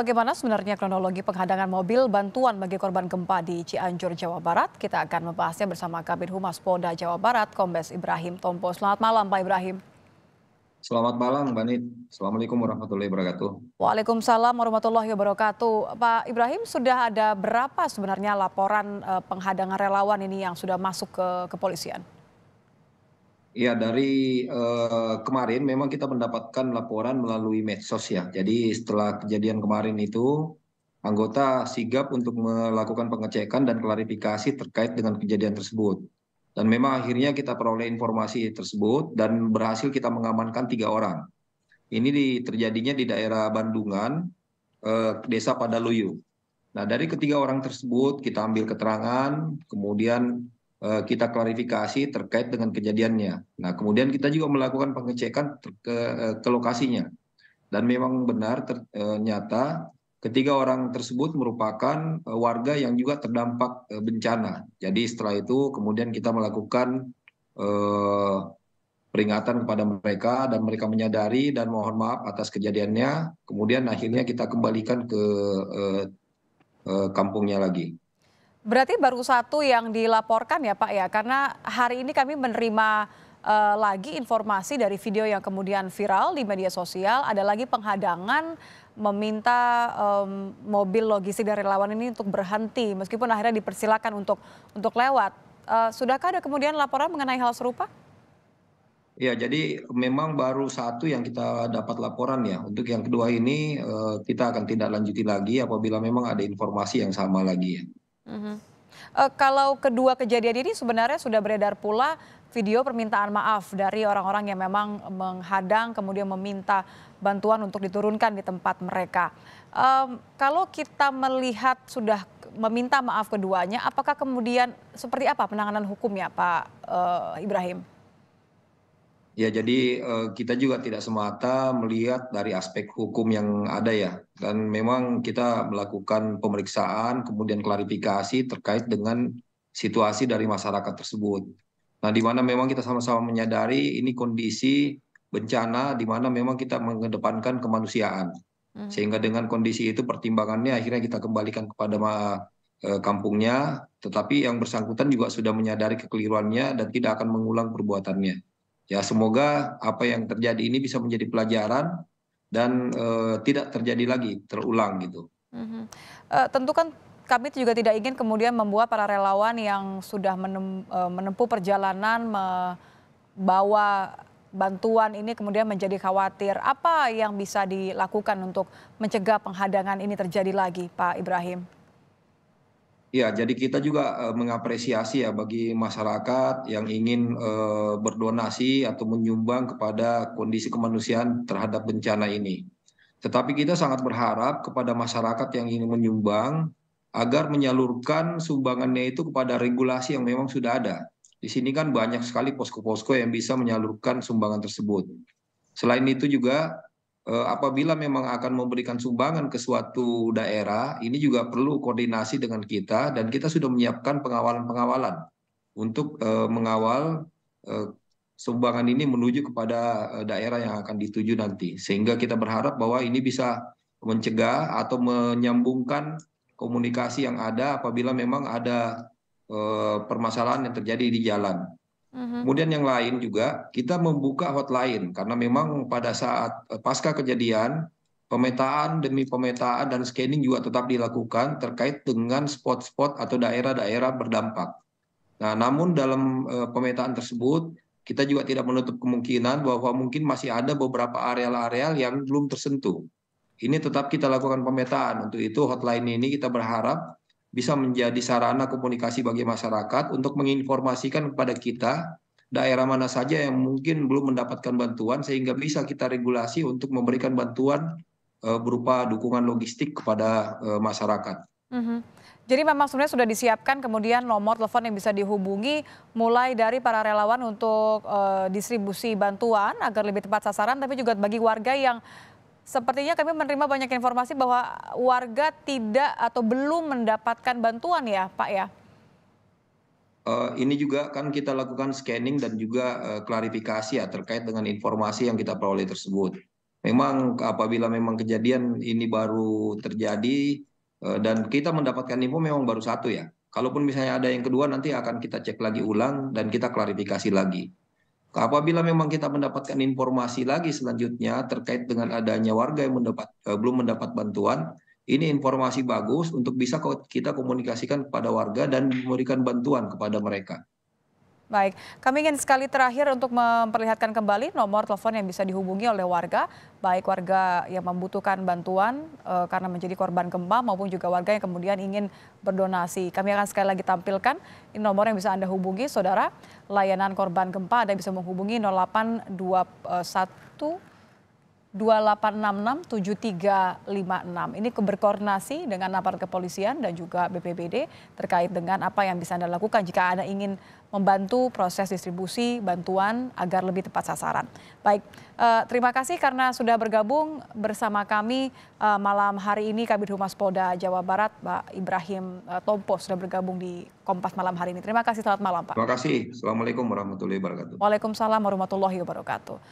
Bagaimana sebenarnya kronologi penghadangan mobil bantuan bagi korban gempa di Cianjur, Jawa Barat? Kita akan membahasnya bersama Kabin Humas Polda Jawa Barat, Kombes Ibrahim Tompo. Selamat malam, Pak Ibrahim. Selamat malam, Banit. Assalamualaikum warahmatullahi wabarakatuh. Waalaikumsalam warahmatullahi wabarakatuh. Pak Ibrahim, sudah ada berapa sebenarnya laporan eh, penghadangan relawan ini yang sudah masuk ke kepolisian? Ya dari uh, kemarin memang kita mendapatkan laporan melalui medsos ya. Jadi setelah kejadian kemarin itu anggota sigap untuk melakukan pengecekan dan klarifikasi terkait dengan kejadian tersebut. Dan memang akhirnya kita peroleh informasi tersebut dan berhasil kita mengamankan tiga orang. Ini di, terjadinya di daerah Bandungan, eh, desa Padaluyu. Nah dari ketiga orang tersebut kita ambil keterangan, kemudian Eh, kita klarifikasi terkait dengan kejadiannya. Nah, kemudian kita juga melakukan pengecekan ke, eh, ke lokasinya. Dan memang benar ternyata eh, ketiga orang tersebut merupakan warga yang juga terdampak bencana. Jadi setelah itu kemudian kita melakukan eh, peringatan kepada mereka dan mereka menyadari dan mohon maaf atas kejadiannya. Kemudian akhirnya kita kembalikan ke eh, kampungnya lagi. Berarti baru satu yang dilaporkan ya Pak ya, karena hari ini kami menerima uh, lagi informasi dari video yang kemudian viral di media sosial, ada lagi penghadangan meminta um, mobil logistik dari relawan ini untuk berhenti, meskipun akhirnya dipersilakan untuk untuk lewat. Uh, sudahkah ada kemudian laporan mengenai hal serupa? Ya, jadi memang baru satu yang kita dapat laporan ya. Untuk yang kedua ini eh, kita akan tidak lanjuti lagi apabila memang ada informasi yang sama lagi ya hmm Uh, kalau kedua kejadian ini sebenarnya sudah beredar pula video permintaan maaf dari orang-orang yang memang menghadang kemudian meminta bantuan untuk diturunkan di tempat mereka. Um, kalau kita melihat sudah meminta maaf keduanya, apakah kemudian seperti apa penanganan hukumnya, Pak uh, Ibrahim? Ya, jadi eh, kita juga tidak semata melihat dari aspek hukum yang ada ya. Dan memang kita melakukan pemeriksaan, kemudian klarifikasi terkait dengan situasi dari masyarakat tersebut. Nah, di mana memang kita sama-sama menyadari ini kondisi bencana di mana memang kita mengedepankan kemanusiaan. Hmm. Sehingga dengan kondisi itu pertimbangannya akhirnya kita kembalikan kepada eh, kampungnya, tetapi yang bersangkutan juga sudah menyadari kekeliruannya dan tidak akan mengulang perbuatannya. Ya semoga apa yang terjadi ini bisa menjadi pelajaran dan uh, tidak terjadi lagi terulang gitu. Mm -hmm. uh, tentu kan kami juga tidak ingin kemudian membuat para relawan yang sudah menem, eh, menempuh perjalanan membawa bantuan ini kemudian menjadi khawatir. Apa yang bisa dilakukan untuk mencegah penghadangan ini terjadi lagi, Pak Ibrahim? Ya, jadi kita juga eh, mengapresiasi ya bagi masyarakat yang ingin eh, berdonasi atau menyumbang kepada kondisi kemanusiaan terhadap bencana ini. Tetapi kita sangat berharap kepada masyarakat yang ingin menyumbang agar menyalurkan sumbangannya itu kepada regulasi yang memang sudah ada. Di sini kan banyak sekali posko-posko yang bisa menyalurkan sumbangan tersebut. Selain itu juga Eh, apabila memang akan memberikan sumbangan ke suatu daerah, ini juga perlu koordinasi dengan kita dan kita sudah menyiapkan pengawalan-pengawalan untuk eh, mengawal eh, sumbangan ini menuju kepada daerah yang akan dituju nanti. Sehingga kita berharap bahwa ini bisa mencegah atau menyambungkan komunikasi yang ada apabila memang ada permasalahan yang terjadi di jalan. Mm-hmm. kemudian yang lain juga kita membuka hotline karena memang pada saat eh, pasca kejadian pemetaan demi pemetaan dan scanning juga tetap dilakukan terkait dengan spot-spot atau daerah-daerah berdampak. Nah, namun dalam eh, pemetaan tersebut kita juga tidak menutup kemungkinan bahwa mungkin masih ada beberapa areal-areal yang belum tersentuh. Ini tetap kita lakukan pemetaan. Untuk itu hotline ini kita berharap bisa menjadi sarana komunikasi bagi masyarakat untuk menginformasikan kepada kita daerah mana saja yang mungkin belum mendapatkan bantuan sehingga bisa kita regulasi untuk memberikan bantuan eh, berupa dukungan logistik kepada eh, masyarakat. Mm -hmm. Jadi memang sebenarnya sudah disiapkan kemudian nomor telepon yang bisa dihubungi mulai dari para relawan untuk e, distribusi bantuan agar lebih tepat sasaran tapi juga bagi warga yang Sepertinya kami menerima banyak informasi bahwa warga tidak atau belum mendapatkan bantuan ya, Pak ya. Uh, ini juga kan kita lakukan scanning dan juga uh, klarifikasi ya terkait dengan informasi yang kita peroleh tersebut. Memang apabila memang kejadian ini baru terjadi uh, dan kita mendapatkan info memang baru satu ya. Kalaupun misalnya ada yang kedua nanti akan kita cek lagi ulang dan kita klarifikasi lagi. Apabila memang kita mendapatkan informasi lagi selanjutnya terkait dengan adanya warga yang mendapat, eh, belum mendapat bantuan, ini informasi bagus untuk bisa kita komunikasikan kepada warga dan memberikan bantuan kepada mereka. Baik, kami ingin sekali terakhir untuk memperlihatkan kembali nomor telepon yang bisa dihubungi oleh warga, baik warga yang membutuhkan bantuan e, karena menjadi korban gempa maupun juga warga yang kemudian ingin berdonasi. Kami akan sekali lagi tampilkan ini nomor yang bisa Anda hubungi, Saudara. Layanan korban gempa Anda bisa menghubungi 0821 enam Ini berkoordinasi dengan aparat kepolisian dan juga BPBD terkait dengan apa yang bisa Anda lakukan jika Anda ingin membantu proses distribusi bantuan agar lebih tepat sasaran. Baik, eh, terima kasih karena sudah bergabung bersama kami eh, malam hari ini Kabit Humas Polda Jawa Barat, Pak Ibrahim eh, Tompo sudah bergabung di Kompas malam hari ini. Terima kasih, selamat malam Pak. Terima kasih. Assalamualaikum warahmatullahi wabarakatuh. Waalaikumsalam warahmatullahi wabarakatuh.